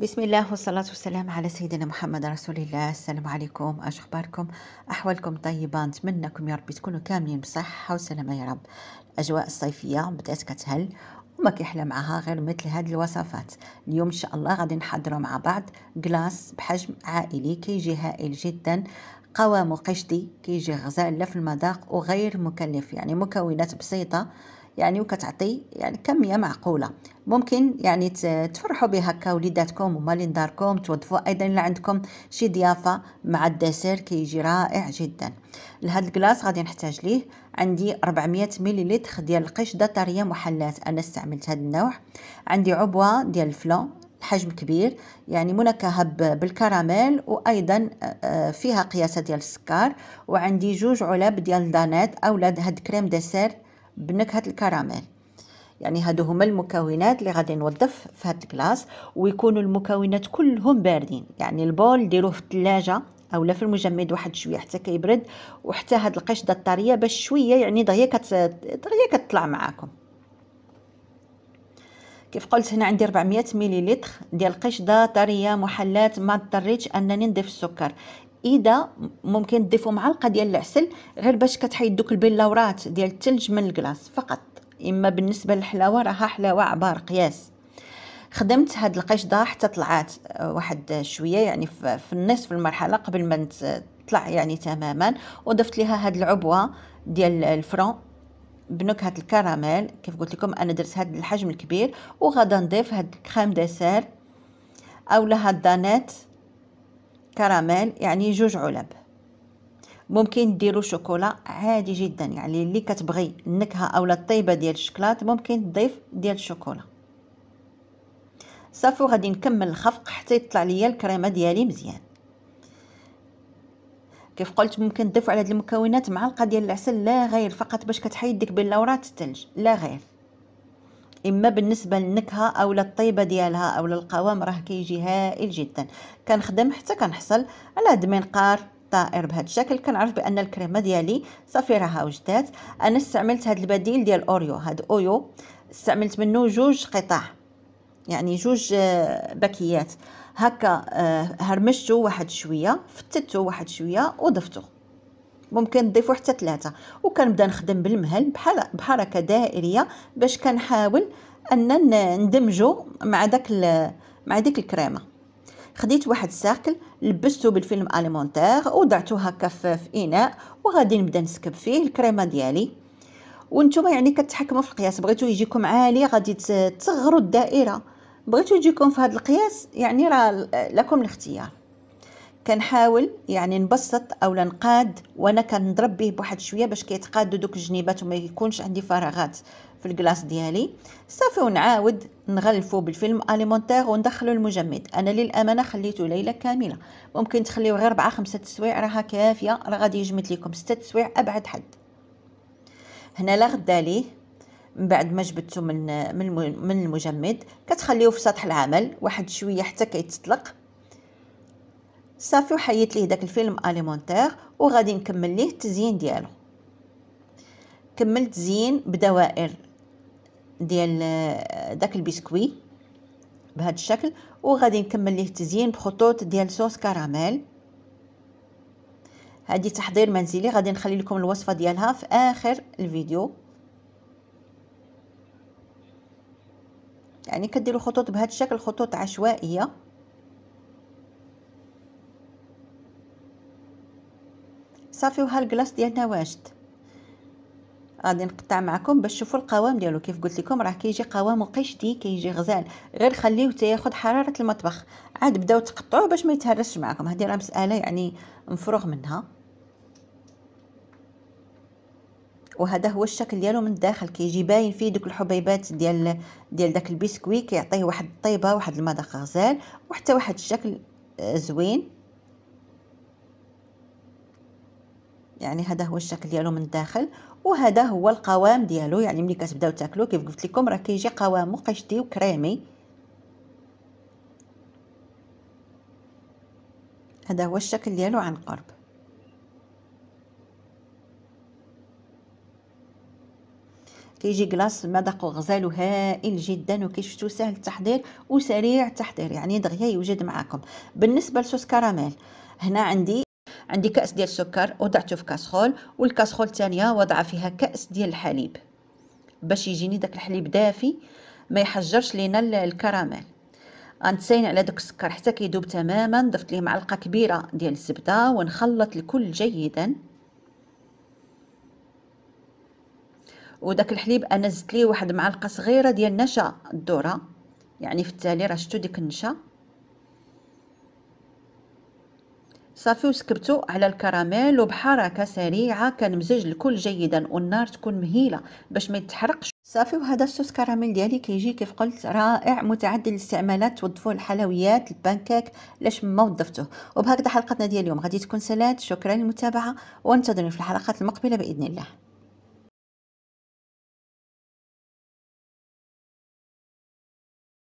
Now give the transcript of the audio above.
بسم الله والصلاة والسلام على سيدنا محمد رسول الله السلام عليكم اش اخباركم احوالكم طيبة نتمنىكم يا ربي تكونوا كاملين بصحة وسلامة يا رب الاجواء الصيفية بدات كتهل وما كيحلى معها غير مثل هذه الوصفات اليوم ان شاء الله غادي نحضروا مع بعض كلاص بحجم عائلي كيجي هائل جدا قوام قشطي كيجي غزال في المذاق وغير مكلف يعني مكونات بسيطة يعني وكتعطي يعني كميه معقوله ممكن يعني تفرحوا بها هكا وليداتكم ومالين داركم توظفوا ايضا الا عندكم شي ضيافه مع الدسير كيجي رائع جدا لهاد الكلاص غادي نحتاج ليه عندي 400 مليلتر ديال القشده طريه محلات انا استعملت هذا النوع عندي عبوه ديال الفلون حجم كبير يعني منكهة بالكراميل وأيضا فيها قياسة ديال السكر وعندي جوج علب ديال دانات أولاد هاد كريم دسير بنكهة الكراميل يعني هادو هما المكونات اللي غادي نوظف في هاد الكلاص ويكونوا المكونات كلهم باردين يعني البول ديروه في الثلاجه اولا في المجمد واحد شويه حتى كيبرد وحتى هاد القشده الطريه باش شويه يعني دغيا كت دغيا كتطلع معاكم كيف قلت هنا عندي 400 مليلتر ديال قشده طريه محلات ما اضطريتش انني نضيف السكر اذا ممكن تضيفوا معلقه ديال العسل غير باش كتحيد دوك البلورات ديال الثلج من الكلاص فقط اما بالنسبه للحلاوه راها حلاوه عبار قياس خدمت هاد القشده حتى طلعات آه، واحد شويه يعني في النصف المرحله قبل ما تطلع يعني تماما وضفت لها هاد العبوه ديال الفرون بنكهه الكراميل كيف قلت لكم انا درت هذا الحجم الكبير وغادا نضيف هاد الكريم ديسير اولا هاد دانيت كراميل يعني جوج علب ممكن ديروا شوكولا عادي جدا يعني اللي كتبغي النكهه اولا الطيبه ديال الشكلاط ممكن تضيف ديال الشوكولا صافي غادي نكمل الخفق حتى يطلع ليا الكريمه ديالي مزيان كيف قلت ممكن تضيفوا على هذه المكونات معلقه ديال العسل لا غير فقط باش كتحيد ديك بلورات الثلج لا غير اما بالنسبه للنكهه او للطيبه ديالها او للقوام راه كيجي هائل جدا كنخدم حتى كنحصل على هاد المنقار طائر بهذا الشكل كنعرف بان الكريمه ديالي صافي راها وجدات انا استعملت هاد البديل ديال اوريو هاد اويو استعملت منه جوج قطع يعني جوج آه، بكيات هكا آه، هرمشتو واحد شويه فتتو واحد شويه وضفتو ممكن تضيفو حتى ثلاثه وكنبدا نخدم بالمهل بحال بحركه دائريه باش كنحاول ان ندمجو مع داك مع ديك الكريمه خديت واحد الساكل لبسته بالفيلم اليمونتير وضعته هكا في اناء وغادي نبدا نسكب فيه الكريمه ديالي وانتم يعني كتحكموا في القياس بغيتو يجيكم عالي غادي تصغروا الدائره بغيتو يجيكم في هذا القياس يعني راه لكم الاختيار كنحاول يعني نبسط اولا نقاد وانا كنضرب به بواحد شويه باش كيتقادوا دوك الجنيبات وما يكونش عندي فراغات في الكلاص ديالي صافي ونعاود نغلفو بالفيلم اليمونتير وندخلو المجمد انا للامانه خليته ليله كامله ممكن تخليو غير 4 5 سوايع راها كافيه راه غادي يجمد لكم 6 سوايع ابعد حد هنا لا غدا ليه من بعد ما جبدته من من من المجمد كتخليوه في سطح العمل واحد شويه حتى كيتطلق صافي وحيت ليه داك الفيلم اليمونتير وغادي نكمل ليه التزيين ديالو كملت زين بدوائر ديال داك البسكوي بهذا الشكل وغادي نكمل ليه التزيين بخطوط ديال صوص كراميل هذه تحضير منزلي غادي نخلي لكم الوصفه ديالها في اخر الفيديو يعني كديروا خطوط بهذا الشكل خطوط عشوائيه صافي وها الكلاص ديالنا واجد غادي نقطع معكم باش تشوفوا القوام ديالو كيف قلت لكم راه كيجي قوام قشدي كيجي غزال غير خليه حتى ياخذ حراره المطبخ عاد بداو تقطعوه باش ما يتهرسش معكم هذه راه مساله يعني مفروغ منها وهذا هو الشكل ديالو من الداخل كيجي باين فيه دوك الحبيبات ديال ديال داك البسكوي كيعطيه واحد الطيبه واحد المذاق غزال وحتى واحد الشكل آه، زوين يعني هذا هو الشكل ديالو من الداخل وهذا هو القوام ديالو يعني ملي كتبداو تاكلو كيف قلت لكم راه كيجي قوامو قشطي وكريمي هذا هو الشكل ديالو عن قرب كيجي كلاص مذاق غزال هائل جدا وكي شفتوا سهل التحضير وسريع التحضير يعني دغيا يوجد معاكم بالنسبه لصوص كراميل هنا عندي عندي كاس ديال السكر وضعته في كاسخول والكاسخول الثانيه وضع فيها كاس ديال الحليب باش يجيني داك الحليب دافي ما يحجرش لينا الكراميل غنتسين على دوك السكر حتى كيذوب تماما ضفت ليه معلقه كبيره ديال الزبده ونخلط الكل جيدا وداك الحليب انا زدت ليه واحد معلقه صغيره ديال نشا الذره يعني في التالي راه شفتوا ديك النشا صافي وسكبتو على الكراميل وبحركه سريعه كنمزج الكل جيدا والنار تكون مهيله باش ما يتحرقش صافي وهذا الصوص كراميل ديالي كيجي كيف قلت رائع متعدد الاستعمالات توظفوه الحلويات البانكيك لاش ما وظفتوه وبهكذا حلقتنا ديال اليوم غادي تكون سلاد شكرا للمتابعه وانتظروني في الحلقات المقبله باذن الله